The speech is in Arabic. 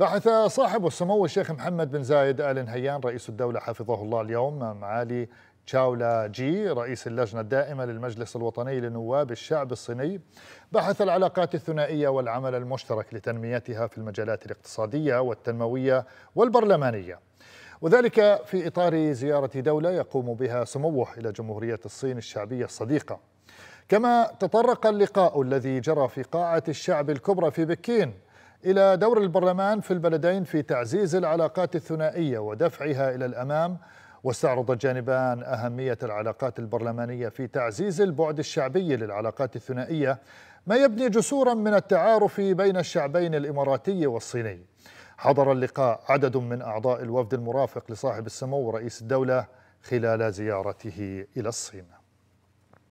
بحث صاحب السمو الشيخ محمد بن زايد آل نهيان رئيس الدولة حفظه الله اليوم معالي تشاولا جي رئيس اللجنة الدائمة للمجلس الوطني لنواب الشعب الصيني بحث العلاقات الثنائية والعمل المشترك لتنميتها في المجالات الاقتصادية والتنموية والبرلمانية وذلك في إطار زيارة دولة يقوم بها سموه إلى جمهورية الصين الشعبية الصديقة كما تطرق اللقاء الذي جرى في قاعة الشعب الكبرى في بكين إلى دور البرلمان في البلدين في تعزيز العلاقات الثنائية ودفعها إلى الأمام واستعرض الجانبان أهمية العلاقات البرلمانية في تعزيز البعد الشعبي للعلاقات الثنائية ما يبني جسورا من التعارف بين الشعبين الإماراتي والصيني حضر اللقاء عدد من أعضاء الوفد المرافق لصاحب السمو رئيس الدولة خلال زيارته إلى الصين